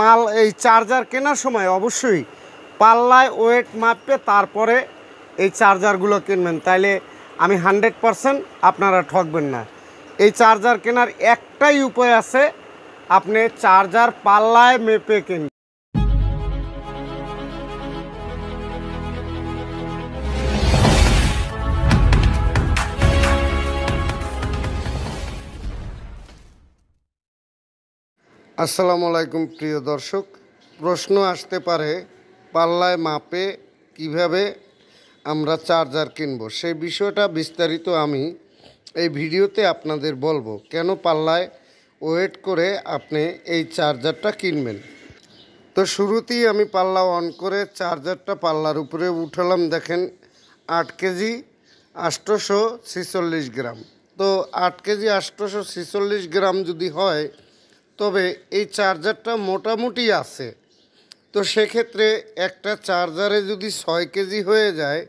মাল এই চার্জার কেনার সময় অবশ্যই পাল্লায় ওয়েট মাপে তারপরে এই চার্জারগুলো কিনবেন তাইলে আমি হান্ড্রেড পারসেন্ট আপনারা ঠকবেন না এই চার্জার কেনার একটাই উপায় আছে আপনি চার্জার পাল্লায় মেপে কিনবেন আসসালামু আলাইকুম প্রিয় দর্শক প্রশ্ন আসতে পারে পাল্লায় মাপে কিভাবে আমরা চার্জার কিনব সেই বিষয়টা বিস্তারিত আমি এই ভিডিওতে আপনাদের বলবো কেন পাল্লায় ওয়েট করে আপনি এই চার্জারটা কিনবেন তো শুরুতেই আমি পাল্লা অন করে চার্জারটা পাল্লার উপরে উঠালাম দেখেন আট কেজি আষ্টশো ছিচল্লিশ গ্রাম তো আট কেজি আষ্টশো ছিচল্লিশ গ্রাম যদি হয় তবে এই চার্জারটা মোটামুটি আছে তো সেক্ষেত্রে একটা চার্জারে যদি ছয় কেজি হয়ে যায়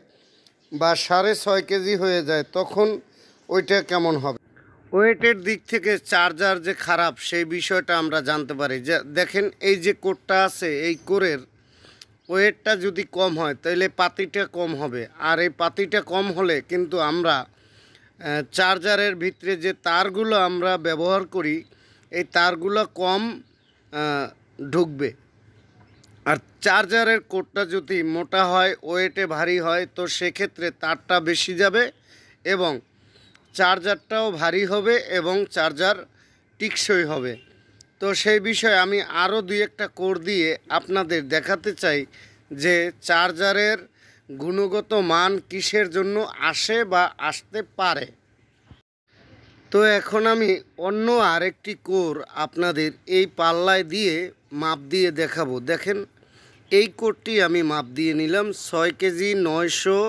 বা সাড়ে ছয় কেজি হয়ে যায় তখন ওইটা কেমন হবে ওয়েটের দিক থেকে চার্জার যে খারাপ সেই বিষয়টা আমরা জানতে পারি যে দেখেন এই যে কোডটা আছে এই কোরের ওয়েটটা যদি কম হয় তাহলে পাতিটা কম হবে আর এই পাতিটা কম হলে কিন্তু আমরা চার্জারের ভিতরে যে তারগুলো আমরা ব্যবহার করি এই তারগুলো কম ঢুকবে আর চার্জারের কোডটা যদি মোটা হয় ওয়েটে ভারী হয় তো সেক্ষেত্রে তারটা বেশি যাবে এবং চার্জারটাও ভারী হবে এবং চার্জার টিকসই হবে তো সেই বিষয়ে আমি আরও দুই একটা কোর দিয়ে আপনাদের দেখাতে চাই যে চার্জারের গুণগত মান কিসের জন্য আসে বা আসতে পারে তো এখন আমি অন্য আরেকটি কোর আপনাদের এই পাল্লায় দিয়ে মাপ দিয়ে দেখাবো দেখেন এই কোরটি আমি মাপ দিয়ে নিলাম ছয় কেজি নয়শো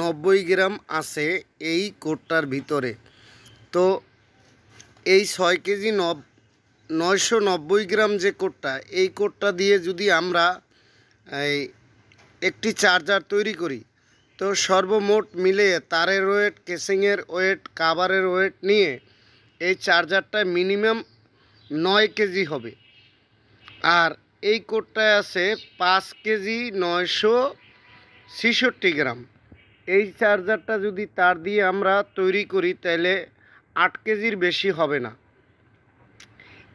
নব্বই গ্রাম আছে এই কোরটার ভিতরে তো এই ছয় কেজি নব নয়শো নব্বই গ্রাম যে কোরটা এই কোরটা দিয়ে যদি আমরা এই একটি চার্জার তৈরি করি তো সর্বমোট মিলে তারের ওয়েট কেসিংয়ের ওয়েট কাভারের ওয়েট নিয়ে এই চার্জারটা মিনিমাম নয় কেজি হবে আর এই কোডটায় আছে পাঁচ কেজি নয়শো ছিষট্টি গ্রাম এই চার্জারটা যদি তার দিয়ে আমরা তৈরি করি তাহলে আট কেজির বেশি হবে না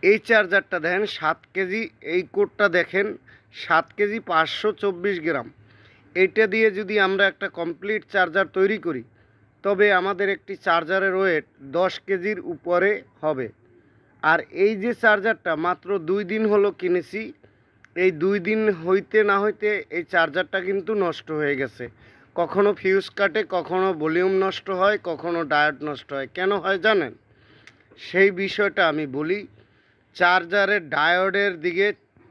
এই চার্জারটা দেখেন সাত কেজি এই কোডটা দেখেন সাত কেজি পাঁচশো চব্বিশ গ্রাম এটা দিয়ে যদি আমরা একটা কমপ্লিট চার্জার তৈরি করি তবে আমাদের একটি চার্জারের ওয়েট দশ কেজির উপরে হবে আর এই যে চার্জারটা মাত্র দুই দিন হলো কিনেছি এই দুই দিন হইতে না হইতে এই চার্জারটা কিন্তু নষ্ট হয়ে গেছে কখনো ফিউজ কাটে কখনো ভলিউম নষ্ট হয় কখনো ডায়ট নষ্ট হয় কেন হয় জানেন সেই বিষয়টা আমি বলি চার্জারের ডায়োডের দিকে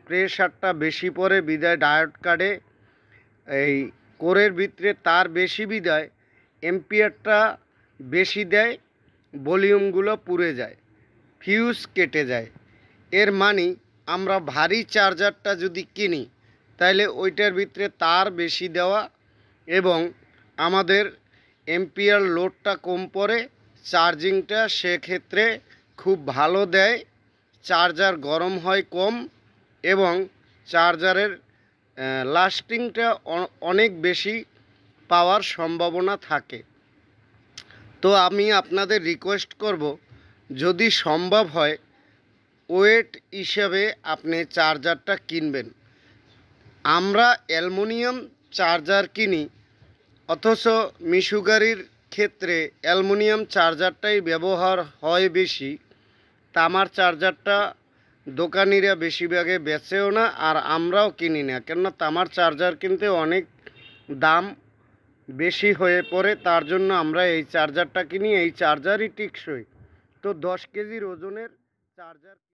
প্রেশারটা বেশি পরে বিদায় ডায়োড কাটে এই কোরের ভিতরে তার বেশি বিদায় এম্পিয়ারটা বেশি দেয় ভলিউমগুলো পুড়ে যায় ফিউজ কেটে যায় এর মানে আমরা ভারী চার্জারটা যদি কিনি তাহলে ওইটার ভিতরে তার বেশি দেওয়া এবং আমাদের এম্পিয়ার লোডটা কম পড়ে চার্জিংটা সেক্ষেত্রে খুব ভালো দেয় চার্জার গরম হয় কম এবং চার্জারের লাস্টিংটা অনেক বেশি পাওয়ার সম্ভাবনা থাকে তো আমি আপনাদের রিকোয়েস্ট করব যদি সম্ভব হয় ওয়েট হিসাবে আপনি চার্জারটা কিনবেন আমরা অ্যালমোনিয়াম চার্জার কিনি অথচ মিশুগারির ক্ষেত্রে অ্যালমোনিয়াম চার্জারটাই ব্যবহার হয় বেশি তামার চার্জারটা দোকানিরা বেশিরভাগে বেচেও না আর আমরাও কিনি না কেননা তামার চার্জার কিনতে অনেক দাম বেশি হয়ে পড়ে তার জন্য আমরা এই চার্জারটা কিনি এই চার্জারই টিকসই তো দশ কেজির ওজনের চার্জার